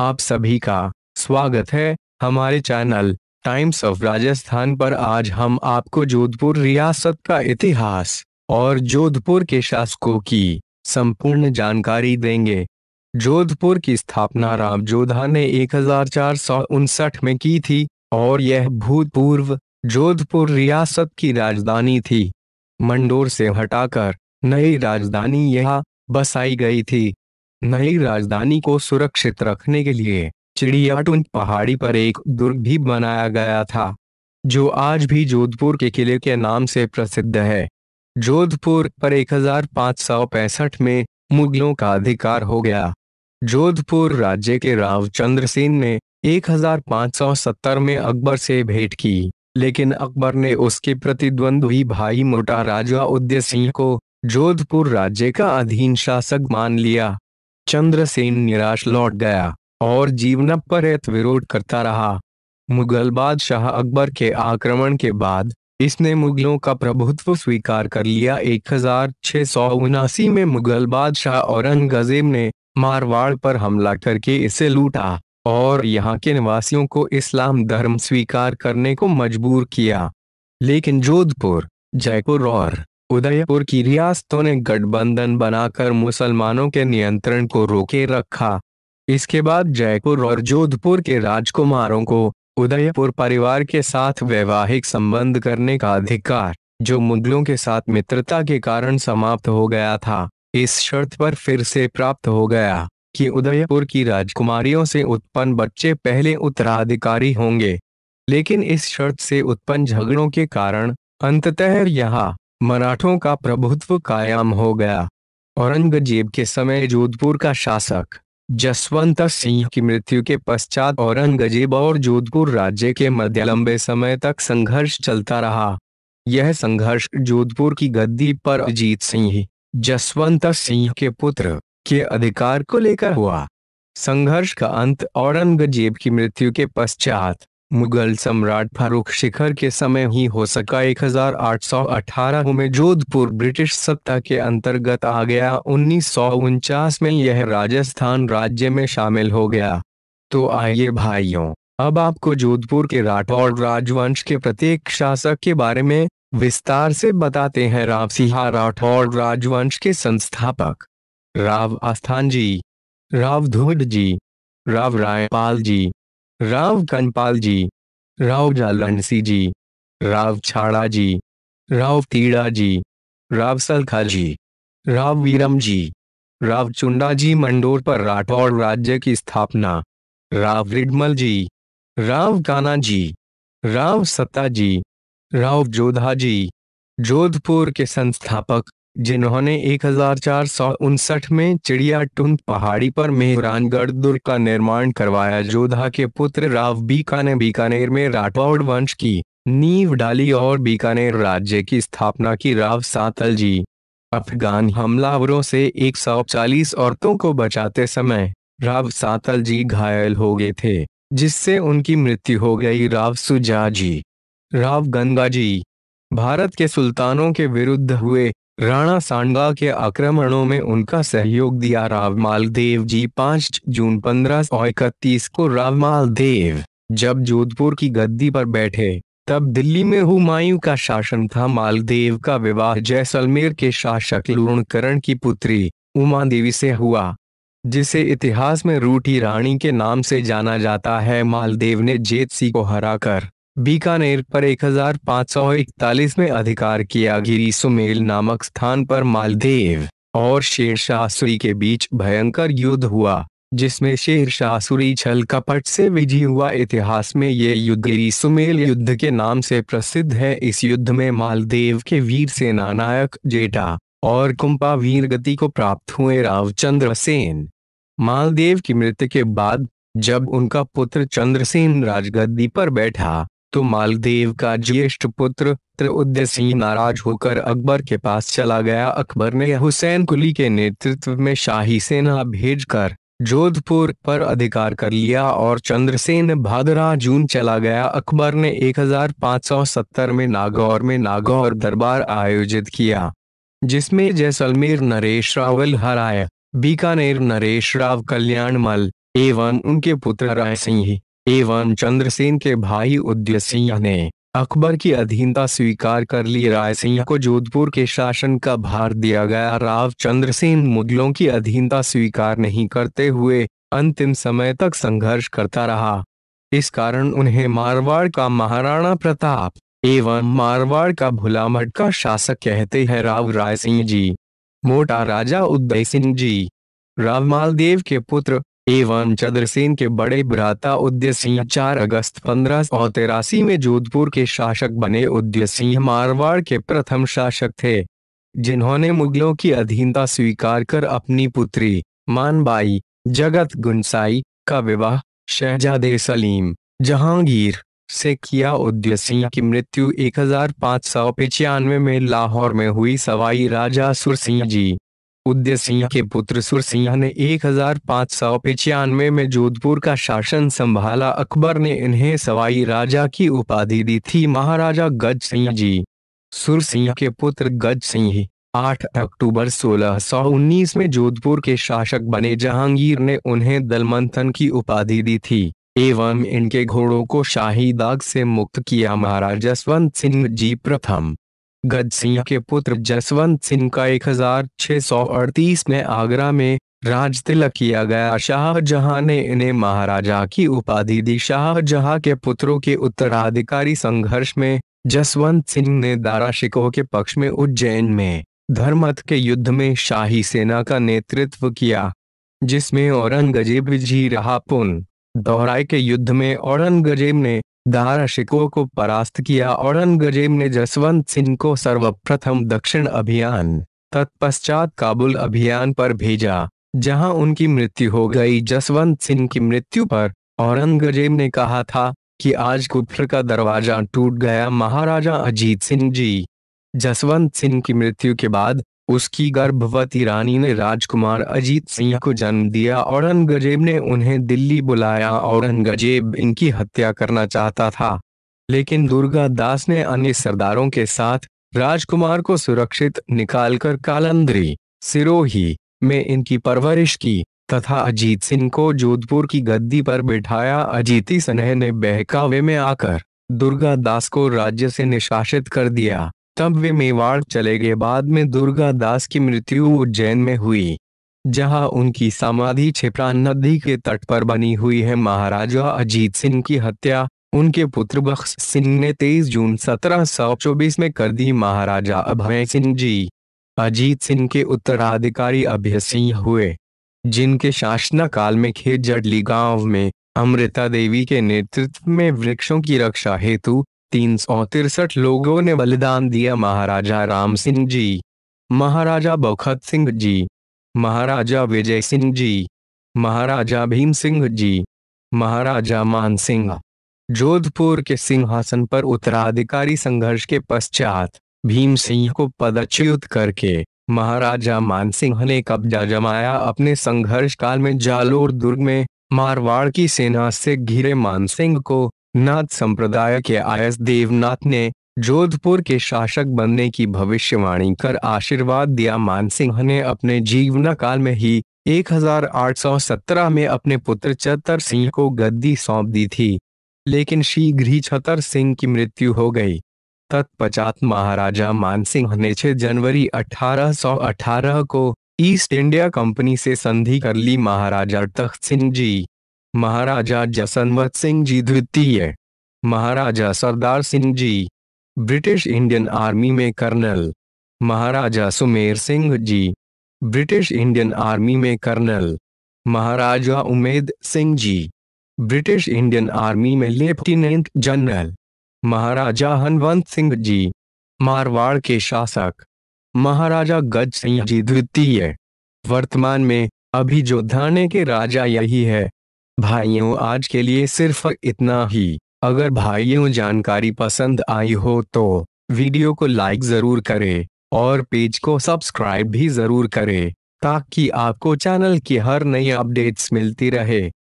आप सभी का स्वागत है हमारे चैनल टाइम्स ऑफ राजस्थान पर आज हम आपको जोधपुर रियासत का इतिहास और जोधपुर के शासकों की संपूर्ण जानकारी देंगे जोधपुर की स्थापना राम जोधा ने एक में की थी और यह भूतपूर्व जोधपुर रियासत की राजधानी थी मंडोर से हटाकर नई राजधानी यह बसाई गई थी नई राजधानी को सुरक्षित रखने के लिए चिड़ियाटुन पहाड़ी पर एक दुर्ग भी बनाया गया था जो आज भी जोधपुर के किले के नाम से प्रसिद्ध है जोधपुर पर एक में मुगलों का अधिकार हो गया जोधपुर राज्य के राव चंद्र सेन ने 1570 में अकबर से भेंट की लेकिन अकबर ने उसके प्रतिद्वंद्वी भाई मोटा राजा उदय सिंह को जोधपुर राज्य का अधीन शासक मान लिया चंद्रसेन निराश लौट गया और जीवनपरत विरोध करता रहा मुगल बादशाह अकबर के आक्रमण के बाद इसने मुगलों का प्रभुत्व स्वीकार कर लिया एक में मुगल बादशाह औरंगजेब ने मारवाड़ पर हमला करके इसे लूटा और यहाँ के निवासियों को इस्लाम धर्म स्वीकार करने को मजबूर किया लेकिन जोधपुर जयपुर और उदयपुर की रियासतों ने गठबंधन बनाकर मुसलमानों के नियंत्रण को रोके रखा इसके बाद जयपुर और जोधपुर के राजकुमारों को उदयपुर परिवार के साथ वैवाहिक संबंध करने का अधिकार जो मुगलों के साथ मित्रता के कारण समाप्त हो गया था इस शर्त पर फिर से प्राप्त हो गया कि उदयपुर की राजकुमारियों से उत्पन्न बच्चे पहले उत्तराधिकारी होंगे लेकिन इस शर्त से उत्पन्न झगड़ों के कारण अंततः यहाँ मराठों का प्रभुत्व कायम हो गया औरंगजेब के समय जोधपुर का शासक जसवंत सिंह की मृत्यु के पश्चात औरंगजेब और जोधपुर राज्य के मध्य लंबे समय तक संघर्ष चलता रहा यह संघर्ष जोधपुर की गद्दी पर अजीत सिंह जसवंत सिंह के पुत्र के अधिकार को लेकर हुआ संघर्ष का अंत औरंगजेब की मृत्यु के पश्चात मुगल सम्राट फारूक शिखर के समय ही हो सका 1818 में जोधपुर ब्रिटिश सत्ता के अंतर्गत आ गया उन्नीस में यह राजस्थान राज्य में शामिल हो गया तो आइए भाइयों अब आपको जोधपुर के राठौर राजवंश के प्रत्येक शासक के बारे में विस्तार से बताते हैं राव सिहा राठौर राजवंश के संस्थापक राव आस्थान जी राव धूड जी राव रायपाल जी राव कनपाल जी राव जालंसी जी राव छाड़ा जी राव तीड़ा जी राव सलखा जी राव वीरम जी राव चुंडा जी मंडोर पर राठौड़ राज्य की स्थापना राव रिडमल जी राव काना जी राव सत्ता जी राव जोधा जी जोधपुर के संस्थापक जिन्होंने एक में चिड़ियाटुंड पहाड़ी पर मेहरानगढ़ दुर्ग का निर्माण करवाया जोधा के पुत्र राव बीका ने बीकानेर में राठौड़ वंश की नींव डाली और बीकानेर राज्य की स्थापना की राव सातल जी अफगान हमलावरों से 140 औरतों को बचाते समय राव सातल जी घायल हो गए थे जिससे उनकी मृत्यु हो गई राव सुजा जी राव गंगा जी भारत के सुल्तानों के विरुद्ध हुए राणा सांडा के आक्रमणों में उनका सहयोग दिया राव मालदेव जी पांच जून पंद्रह सौ इकतीस को राव मालदेव जब जोधपुर की गद्दी पर बैठे तब दिल्ली में हुमायूं का शासन था मालदेव का विवाह जैसलमेर के शासक लूणकरण की पुत्री उमा देवी से हुआ जिसे इतिहास में रूठी रानी के नाम से जाना जाता है मालदेव ने जेतसी को हराकर बीकानेर पर 1541 में अधिकार किया गिरी सुमेल नामक स्थान पर मालदेव और शेरशाहसुरी के बीच भयंकर युद्ध हुआ जिसमें शेरशाहसुरी छल कपट से विजयी हुआ इतिहास में ये युद्ध गिरी सुमेल युद्ध के नाम से प्रसिद्ध है इस युद्ध में मालदेव के वीर सेना नायक जेटा और कुंपा वीर गति को प्राप्त हुए रावचंद्र सेन मालदेव की मृत्यु के बाद जब उनका पुत्र चंद्रसेन राजगद्दी पर बैठा तो मालदेव का ज्येष्ठ पुत्र सिंह नाराज होकर अकबर के पास चला गया अकबर ने हुसैन कुली के नेतृत्व में शाही सेना भेजकर जोधपुर पर अधिकार कर लिया और चंद्रसेन भादरा जून चला गया अकबर ने 1570 में नागौर में नागौर दरबार आयोजित किया जिसमें जैसलमेर नरेश रावल हराय बीकानेर नरेश राव कल्याणमल एवं उनके पुत्र राय सिंह एवं चंद्रसेन के भाई उदय सिंह ने अकबर की अधीनता स्वीकार कर ली राय सिंह को जोधपुर के शासन का भार दिया गया राव चंद्रसेन मुगलों की अधीनता स्वीकार नहीं करते हुए अंतिम समय तक संघर्ष करता रहा इस कारण उन्हें मारवाड़ का महाराणा प्रताप एवं मारवाड़ का भुलाम का शासक कहते हैं राव राय सिंह जी मोटा राजा उदय सिंह जी राव मालदेव के पुत्र एवं चंद्रसेन के बड़े भ्राता उदय सिंह चार अगस्त पंद्रह सौ तिरासी में जोधपुर के शासक बने उदय सिंह मारवाड़ के प्रथम शासक थे जिन्होंने मुगलों की अधीनता स्वीकार कर अपनी पुत्री मानबाई जगत गुनसाई का विवाह शहजादे सलीम जहांगीर से किया उदय सिंह की मृत्यु एक हजार पाँच सौ पिचानवे में लाहौर में हुई सवाई राजा सुर सिंह जी उदय सिंह के पुत्र सुर सिंह ने एक में जोधपुर का शासन संभाला अकबर ने इन्हें सवाई राजा की उपाधि दी थी महाराजा गज सिंह जी सुर सिंह के पुत्र गज सिंह 8 अक्टूबर 1619 में जोधपुर के शासक बने जहांगीर ने उन्हें दलमंथन की उपाधि दी थी एवं इनके घोड़ों को शाही दाग से मुक्त किया महाराजा स्वंत सिंह जी प्रथम गज सिंह के पुत्र जसवंत सिंह का एक में आगरा में राज तिलक किया गया शाहजहां ने इन्हें महाराजा की उपाधि दी शाहजहां के पुत्रों के उत्तराधिकारी संघर्ष में जसवंत सिंह ने दारा शिकोह के पक्ष में उज्जैन में धर्मत के युद्ध में शाही सेना का नेतृत्व किया जिसमें औरंगजेब जी रहा पुन दोहराए के युद्ध में औरंगजेब ने शिको को परास्त किया औरंगजेब ने जसवंत सिंह को सर्वप्रथम दक्षिण अभियान तत्पश्चात काबुल अभियान पर भेजा जहां उनकी मृत्यु हो गई जसवंत सिंह की मृत्यु पर औरंगजेब ने कहा था कि आज कुफर का दरवाजा टूट गया महाराजा अजीत सिंह जी जसवंत सिंह की मृत्यु के बाद उसकी गर्भवती रानी ने राजकुमार अजीत सिंह को जन्म दिया औरंगजेब ने उन्हें दिल्ली बुलाया औरंगजेब इनकी हत्या करना चाहता था लेकिन दुर्गा दास ने अन्य सरदारों के साथ राजकुमार को सुरक्षित निकालकर कालंदरी सिरोही में इनकी परवरिश की तथा अजीत सिंह को जोधपुर की गद्दी पर बिठाया अजीती स्नेह ने बहकावे में आकर दुर्गा दास को राज्य से निशासित कर दिया तब वे मेवाड़ चले गए बाद में दुर्गा दास की मृत्यु उज्जैन में हुई जहां उनकी समाधि छिपरा नदी के तट पर बनी हुई है महाराजा अजीत सिंह की हत्या उनके पुत्र बख्श सिंह ने 23 जून 1724 में कर दी महाराजा अभय सिंह जी अजीत सिंह के उत्तराधिकारी अभय सिंह हुए जिनके शासनकाल में खेत जडली गांव में अमृता देवी के नेतृत्व में वृक्षों की रक्षा हेतु तीन सौ तिरसठ लोगों ने बलिदान दिया महाराजा राम सिंह जी महाराजा बखत सिंह जी महाराजा विजय सिंह जी महाराजा भीम सिंह जी महाराजा मान सिंह जोधपुर के सिंहासन पर उत्तराधिकारी संघर्ष के पश्चात भीम सिंह को पदच्युत करके महाराजा मान सिंह ने कब्जा जमाया अपने संघर्ष काल में जालोर दुर्ग में मारवाड़ की सेना से घिरे मानसिंह को नाथ संप्रदाय के आयस देवनाथ ने जोधपुर के शासक बनने की भविष्यवाणी कर आशीर्वाद दिया मानसिंह ने अपने जीवन काल में ही 1817 में अपने पुत्र चतर सिंह को गद्दी सौंप दी थी लेकिन शीघ्र ही छतर सिंह की मृत्यु हो गई तत्पश्चात महाराजा मानसिंह ने 6 जनवरी 1818 को ईस्ट इंडिया कंपनी से संधि कर ली महाराजा तख्त सिंह जी महाराजा जसनवत सिंह जी द्वितीय Maharaja Sardar Singh ji British Indian army में colonel Maharaja Sumer Singh ji British Indian army में colonel Maharaja Umed Singh ji British Indian army में लेफ्टिनेंट जनरल महाराजा हनवंत सिंह जी मारवाड़ के शासक महाराजा गज सिंह जी द्वितीय वर्तमान में अभी जो धाने के राजा यही है भाइयों आज के लिए सिर्फ इतना ही अगर भाइयों जानकारी पसंद आई हो तो वीडियो को लाइक जरूर करें और पेज को सब्सक्राइब भी जरूर करें ताकि आपको चैनल की हर नई अपडेट्स मिलती रहे